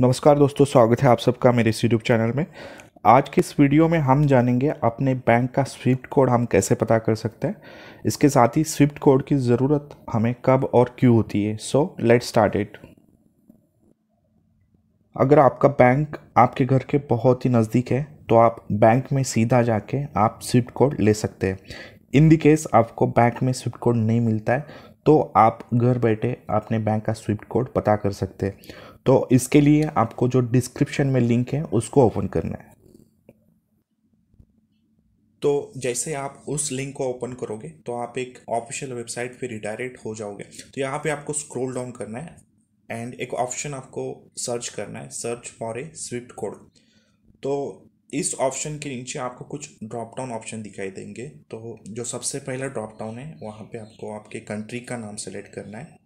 नमस्कार दोस्तों स्वागत है आप सबका मेरे इस यूट्यूब चैनल में आज के इस वीडियो में हम जानेंगे अपने बैंक का स्विफ्ट कोड हम कैसे पता कर सकते हैं इसके साथ ही स्विफ्ट कोड की ज़रूरत हमें कब और क्यों होती है सो लेट स्टार्ट इट अगर आपका बैंक आपके घर के बहुत ही नज़दीक है तो आप बैंक में सीधा जाके आप स्विफ्ट कोड ले सकते हैं इन द केस आपको बैंक में स्विफ्ट कोड नहीं मिलता है तो आप घर बैठे अपने बैंक का स्विफ्ट कोड पता कर सकते हैं तो इसके लिए आपको जो डिस्क्रिप्शन में लिंक है उसको ओपन करना है तो जैसे आप उस लिंक को ओपन करोगे तो आप एक ऑफिशियल वेबसाइट पे रिडायरेक्ट हो जाओगे तो यहाँ पे आपको स्क्रॉल डाउन करना है एंड एक ऑप्शन आपको सर्च करना है search for a swift code तो इस ऑप्शन के नीचे आपको कुछ ड्रॉप डाउन ऑप्शन दिखाई देंगे तो जो सबसे पहला ड्रॉप डाउन है वहाँ पे आपको आपके कंट्री का नाम सेलेक्ट करना है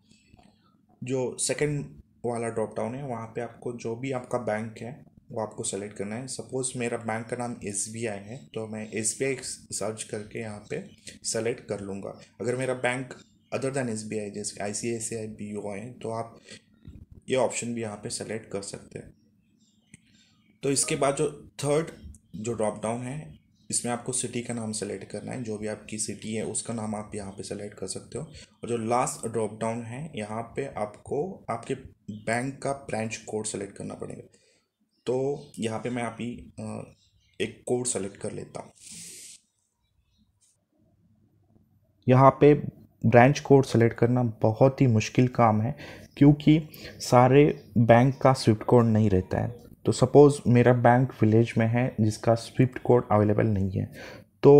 जो सेकंड वाला ड्रॉप डाउन है वहाँ पे आपको जो भी आपका बैंक है वो आपको सेलेक्ट करना है सपोज़ मेरा बैंक का नाम एस है तो मैं एस सर्च करके यहाँ पर सेलेक्ट कर लूँगा अगर मेरा बैंक अदर देन एस जैसे आई सी आई सी आई बी ओ है तो आप ये ऑप्शन भी यहाँ पे सेलेक्ट कर सकते हैं तो इसके बाद जो थर्ड जो ड्रॉप डाउन है इसमें आपको सिटी का नाम सेलेक्ट करना है जो भी आपकी सिटी है उसका नाम आप यहाँ पे सेलेक्ट कर सकते हो और जो लास्ट ड्रॉप डाउन है यहाँ पे आपको आपके बैंक का ब्रांच कोड सेलेक्ट करना पड़ेगा तो यहाँ पे मैं आप ही एक कोड सेलेक्ट कर लेता हूँ यहाँ पे ब्रांच कोड सेलेक्ट करना बहुत ही मुश्किल काम है क्योंकि सारे बैंक का स्विफ्ट कोड नहीं रहता है तो सपोज़ मेरा बैंक विलेज में है जिसका स्विफ्ट कोड अवेलेबल नहीं है तो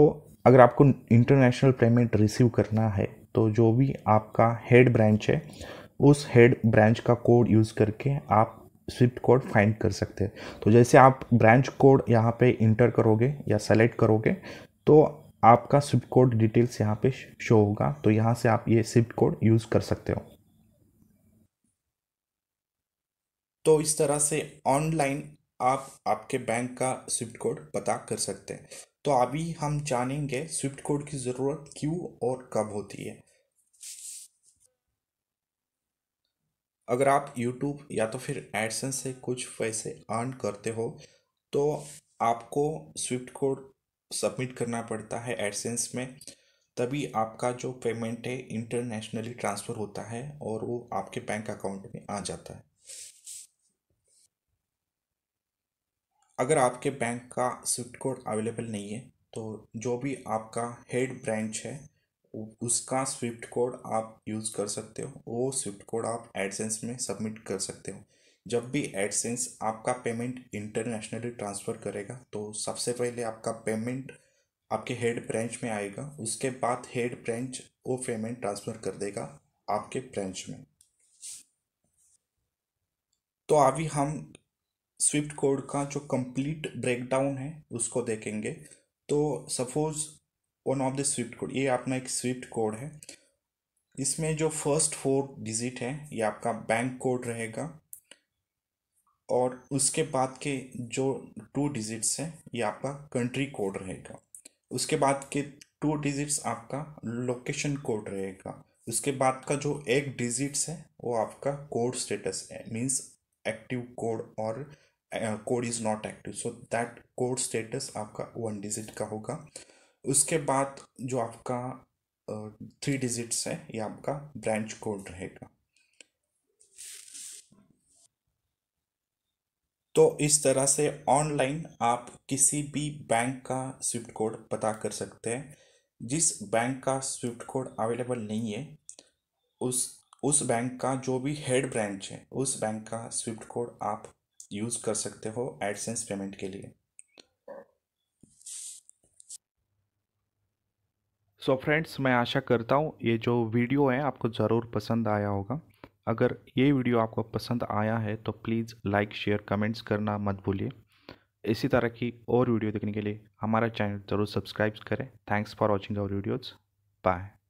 अगर आपको इंटरनेशनल पेमेंट रिसीव करना है तो जो भी आपका हेड ब्रांच है उस हेड ब्रांच का कोड यूज़ करके आप स्विफ्ट कोड फाइंड कर सकते हैं तो जैसे आप ब्रांच कोड यहाँ पे इंटर करोगे या सेलेक्ट करोगे तो आपका स्विफ्ट कोड डिटेल्स यहाँ पे शो होगा तो यहाँ से आप ये स्विफ्ट कोड यूज़ कर सकते हो तो इस तरह से ऑनलाइन आप आपके बैंक का स्विफ्ट कोड पता कर सकते हैं तो अभी हम जानेंगे स्विफ्ट कोड की ज़रूरत क्यों और कब होती है अगर आप यूट्यूब या तो फिर एडसेंस से कुछ पैसे अर्न करते हो तो आपको स्विफ्ट कोड सबमिट करना पड़ता है एडसेंस में तभी आपका जो पेमेंट है इंटरनेशनली ट्रांसफ़र होता है और वो आपके बैंक अकाउंट में आ जाता है अगर आपके बैंक का स्विफ्ट कोड अवेलेबल नहीं है तो जो भी आपका हेड ब्रांच है उसका स्विफ्ट कोड आप यूज़ कर सकते हो वो स्विफ्ट कोड आप एडसेंस में सबमिट कर सकते हो जब भी एडसेंस आपका पेमेंट इंटरनेशनली ट्रांसफ़र करेगा तो सबसे पहले आपका पेमेंट आपके हेड ब्रांच में आएगा उसके बाद हेड ब्रांच वो पेमेंट ट्रांसफ़र कर देगा आपके ब्रांच में तो अभी हम स्विफ्ट कोड का जो कंप्लीट ब्रेकडाउन है उसको देखेंगे तो suppose one of the swift code ये अपना एक स्विफ्ट कोड है इसमें जो फर्स्ट फोर डिजिट है ये आपका बैंक कोड रहेगा और उसके बाद के जो टू डिजिट्स है ये आपका कंट्री कोड रहेगा उसके बाद के टू डिजिट्स आपका लोकेशन कोड रहेगा उसके बाद का जो एक डिजिट्स है वो आपका कोड स्टेटस है मीन्स एक्टिव कोड और code is not active so that code status आपका वन डिजिट का होगा उसके बाद जो आपका थ्री uh, डिजिट्स है ये आपका ब्रांच कोड रहेगा तो इस तरह से ऑनलाइन आप किसी भी बैंक का स्विफ्ट कोड पता कर सकते हैं जिस बैंक का स्विफ्ट कोड अवेलेबल नहीं है उस उस बैंक का जो भी हेड ब्रांच है उस बैंक का स्विफ्ट कोड आप यूज़ कर सकते हो एडसेंस पेमेंट के लिए सो so फ्रेंड्स मैं आशा करता हूँ ये जो वीडियो है आपको ज़रूर पसंद आया होगा अगर ये वीडियो आपको पसंद आया है तो प्लीज़ लाइक शेयर कमेंट्स करना मत भूलिए इसी तरह की और वीडियो देखने के लिए हमारा चैनल ज़रूर सब्सक्राइब करें thanks for watching our videos bye